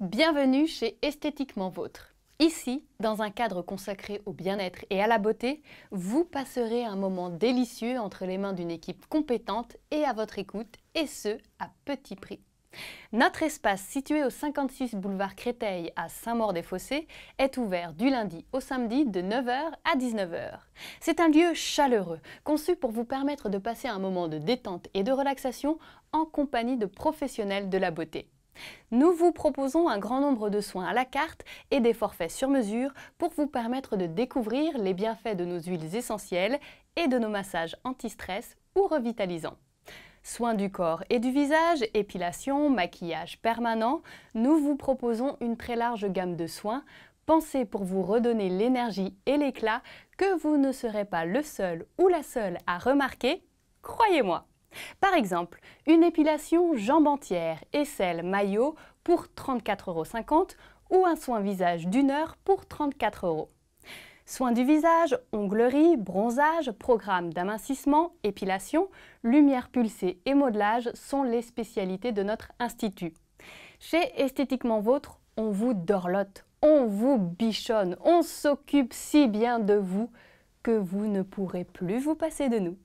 Bienvenue chez Esthétiquement Vôtre. Ici, dans un cadre consacré au bien-être et à la beauté, vous passerez un moment délicieux entre les mains d'une équipe compétente et à votre écoute, et ce, à petit prix. Notre espace situé au 56 boulevard Créteil à Saint-Maur-des-Fossés est ouvert du lundi au samedi de 9h à 19h. C'est un lieu chaleureux, conçu pour vous permettre de passer un moment de détente et de relaxation en compagnie de professionnels de la beauté. Nous vous proposons un grand nombre de soins à la carte et des forfaits sur mesure pour vous permettre de découvrir les bienfaits de nos huiles essentielles et de nos massages anti-stress ou revitalisants. Soins du corps et du visage, épilation, maquillage permanent, nous vous proposons une très large gamme de soins pensés pour vous redonner l'énergie et l'éclat que vous ne serez pas le seul ou la seule à remarquer, croyez-moi. Par exemple, une épilation jambe entière, aisselle, maillot pour 34,50 euros ou un soin visage d'une heure pour 34 euros. Soins du visage, onglerie, bronzage, programme d'amincissement, épilation, lumière pulsée et modelage sont les spécialités de notre institut. Chez Esthétiquement Vôtre, on vous dorlote, on vous bichonne, on s'occupe si bien de vous que vous ne pourrez plus vous passer de nous.